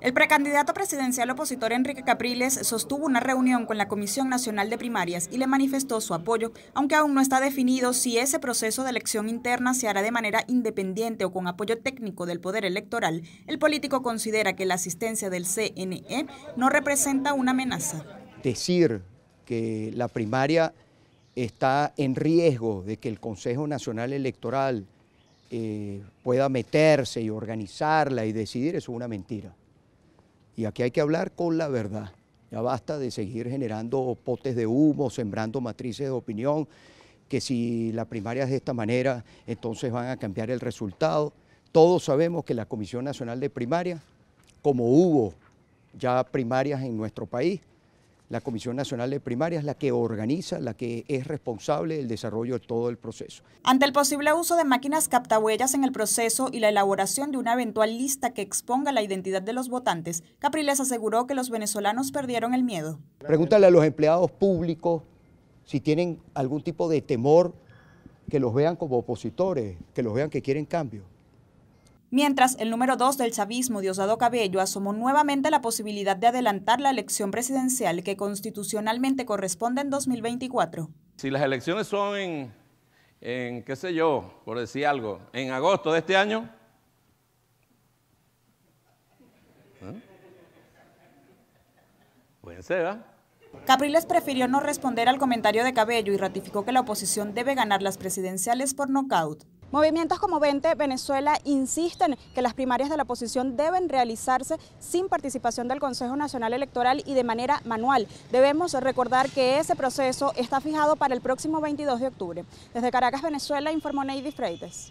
El precandidato presidencial opositor Enrique Capriles sostuvo una reunión con la Comisión Nacional de Primarias y le manifestó su apoyo, aunque aún no está definido si ese proceso de elección interna se hará de manera independiente o con apoyo técnico del Poder Electoral. El político considera que la asistencia del CNE no representa una amenaza. Decir que la primaria está en riesgo de que el Consejo Nacional Electoral eh, pueda meterse y organizarla y decidir, es una mentira. Y aquí hay que hablar con la verdad. Ya basta de seguir generando potes de humo, sembrando matrices de opinión, que si la primaria es de esta manera, entonces van a cambiar el resultado. Todos sabemos que la Comisión Nacional de Primaria, como hubo ya primarias en nuestro país, la Comisión Nacional de Primarias es la que organiza, la que es responsable del desarrollo de todo el proceso. Ante el posible uso de máquinas captahuellas en el proceso y la elaboración de una eventual lista que exponga la identidad de los votantes, Capriles aseguró que los venezolanos perdieron el miedo. Pregúntale a los empleados públicos si tienen algún tipo de temor que los vean como opositores, que los vean que quieren cambio. Mientras, el número dos del chavismo, Diosdado Cabello, asomó nuevamente la posibilidad de adelantar la elección presidencial que constitucionalmente corresponde en 2024. Si las elecciones son en, en qué sé yo, por decir algo, en agosto de este año, ¿eh? ¿ah? Capriles prefirió no responder al comentario de Cabello y ratificó que la oposición debe ganar las presidenciales por nocaut. Movimientos como 20 Venezuela insisten que las primarias de la oposición deben realizarse sin participación del Consejo Nacional Electoral y de manera manual. Debemos recordar que ese proceso está fijado para el próximo 22 de octubre. Desde Caracas, Venezuela, informó Neidy Freites.